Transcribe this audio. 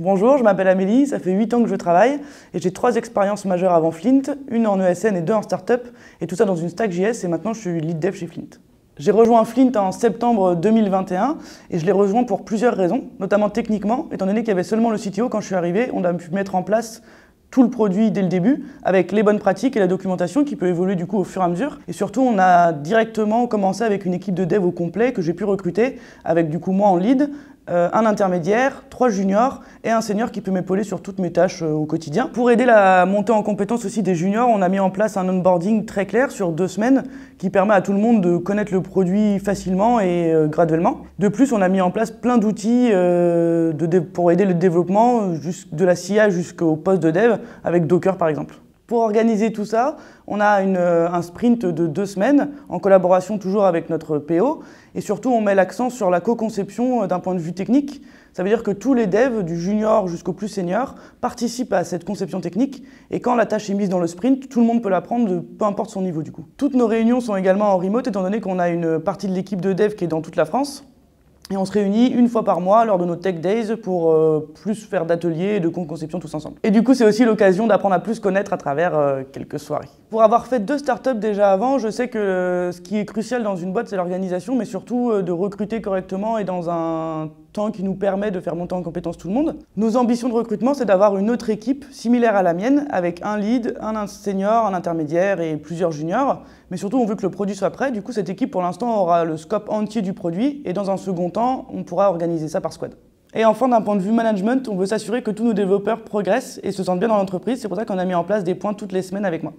Bonjour, je m'appelle Amélie, ça fait 8 ans que je travaille et j'ai trois expériences majeures avant Flint, une en ESN et deux en startup, et tout ça dans une stack JS et maintenant je suis lead dev chez Flint. J'ai rejoint Flint en septembre 2021 et je l'ai rejoint pour plusieurs raisons, notamment techniquement, étant donné qu'il y avait seulement le CTO quand je suis arrivé, on a pu mettre en place tout le produit dès le début avec les bonnes pratiques et la documentation qui peut évoluer du coup au fur et à mesure. Et surtout, on a directement commencé avec une équipe de dev au complet que j'ai pu recruter avec du coup moi en lead euh, un intermédiaire, trois juniors et un senior qui peut m'épauler sur toutes mes tâches euh, au quotidien. Pour aider la montée en compétence aussi des juniors, on a mis en place un onboarding très clair sur deux semaines qui permet à tout le monde de connaître le produit facilement et euh, graduellement. De plus, on a mis en place plein d'outils pour aider le développement, de la CIA jusqu'au poste de dev, avec Docker par exemple. Pour organiser tout ça, on a euh, un sprint de deux semaines, en collaboration toujours avec notre PO, et surtout on met l'accent sur la co-conception euh, d'un point de vue technique. Ça veut dire que tous les devs, du junior jusqu'au plus senior, participent à cette conception technique, et quand la tâche est mise dans le sprint, tout le monde peut la prendre, peu importe son niveau du coup. Toutes nos réunions sont également en remote, étant donné qu'on a une partie de l'équipe de dev qui est dans toute la France, et on se réunit une fois par mois lors de nos Tech Days pour euh, plus faire d'ateliers et de conception tous ensemble. Et du coup, c'est aussi l'occasion d'apprendre à plus connaître à travers euh, quelques soirées pour avoir fait deux startups déjà avant, je sais que euh, ce qui est crucial dans une boîte, c'est l'organisation, mais surtout euh, de recruter correctement et dans un temps qui nous permet de faire monter en compétence tout le monde. Nos ambitions de recrutement, c'est d'avoir une autre équipe similaire à la mienne, avec un lead, un senior, un intermédiaire et plusieurs juniors. Mais surtout, on veut que le produit soit prêt. Du coup, cette équipe, pour l'instant, aura le scope entier du produit. Et dans un second temps, on pourra organiser ça par squad. Et enfin, d'un point de vue management, on veut s'assurer que tous nos développeurs progressent et se sentent bien dans l'entreprise. C'est pour ça qu'on a mis en place des points toutes les semaines avec moi.